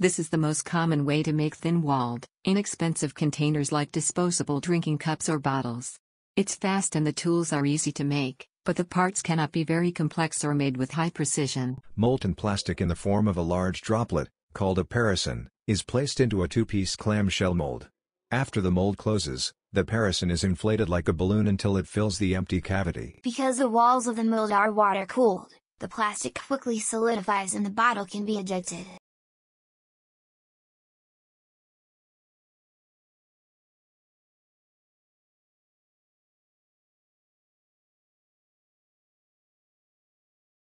This is the most common way to make thin-walled, inexpensive containers like disposable drinking cups or bottles. It's fast and the tools are easy to make, but the parts cannot be very complex or made with high precision. Molten plastic in the form of a large droplet, called a parison, is placed into a two-piece clamshell mold. After the mold closes, the parison is inflated like a balloon until it fills the empty cavity. Because the walls of the mold are water-cooled, the plastic quickly solidifies and the bottle can be ejected.